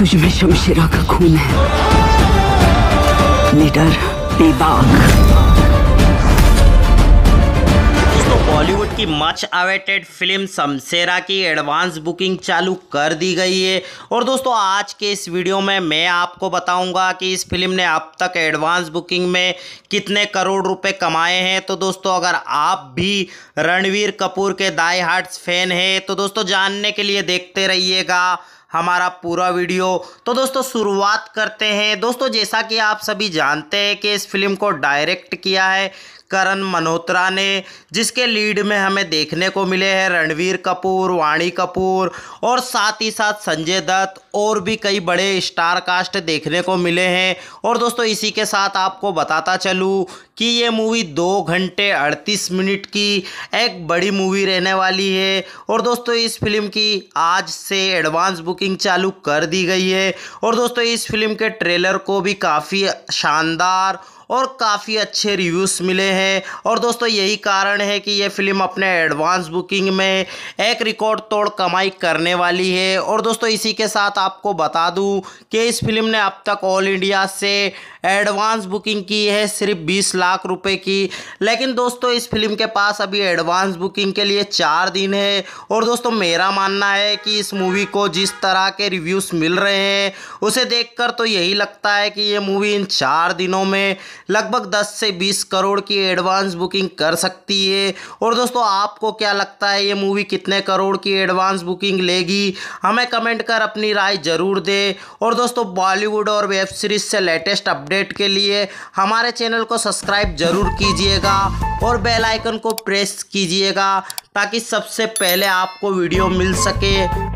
तुझ में शमशेरा का खून है निडर बेबाक बॉलीवुड की मच अवेटेड फिल्म शमशेरा की एडवांस बुकिंग चालू कर दी गई है और दोस्तों आज के इस वीडियो में मैं आपको बताऊंगा कि इस फिल्म ने अब तक एडवांस बुकिंग में कितने करोड़ रुपए कमाए हैं तो दोस्तों अगर आप भी रणवीर कपूर के दाई हार्ट्स फैन हैं तो दोस्तों जानने के लिए देखते रहिएगा हमारा पूरा वीडियो तो दोस्तों शुरुआत करते हैं दोस्तों जैसा कि आप सभी जानते हैं कि इस फिल्म को डायरेक्ट किया है करण मल्होत्रा ने जिसके लीड में हमें देखने को मिले हैं रणवीर कपूर वाणी कपूर और साथ ही साथ संजय दत्त और भी कई बड़े स्टार कास्ट देखने को मिले हैं और दोस्तों इसी के साथ आपको बताता चलूँ कि ये मूवी दो घंटे अड़तीस मिनट की एक बड़ी मूवी रहने वाली है और दोस्तों इस फिल्म की आज से एडवांस बुकिंग चालू कर दी गई है और दोस्तों इस फिल्म के ट्रेलर को भी काफ़ी शानदार और काफ़ी अच्छे रिव्यूज़ मिले हैं और दोस्तों यही कारण है कि ये फिल्म अपने एडवांस बुकिंग में एक रिकॉर्ड तोड़ कमाई करने वाली है और दोस्तों इसी के साथ आपको बता दूं कि इस फिल्म ने अब तक ऑल इंडिया से एडवांस बुकिंग की है सिर्फ बीस लाख रुपए की लेकिन दोस्तों इस फिल्म के पास अभी एडवांस बुकिंग के लिए चार दिन है और दोस्तों मेरा मानना है कि इस मूवी को जिस तरह के रिव्यूज़ मिल रहे हैं उसे देखकर तो यही लगता है कि ये मूवी इन चार दिनों में लगभग 10 से 20 करोड़ की एडवांस बुकिंग कर सकती है और दोस्तों आपको क्या लगता है ये मूवी कितने करोड़ की एडवांस बुकिंग लेगी हमें कमेंट कर अपनी राय ज़रूर दे और दोस्तों बॉलीवुड और वेब सीरीज से लेटेस्ट अपडेट के लिए हमारे चैनल को सब्सक्राइब ज़रूर कीजिएगा और बेलाइकन को प्रेस कीजिएगा ताकि सबसे पहले आपको वीडियो मिल सके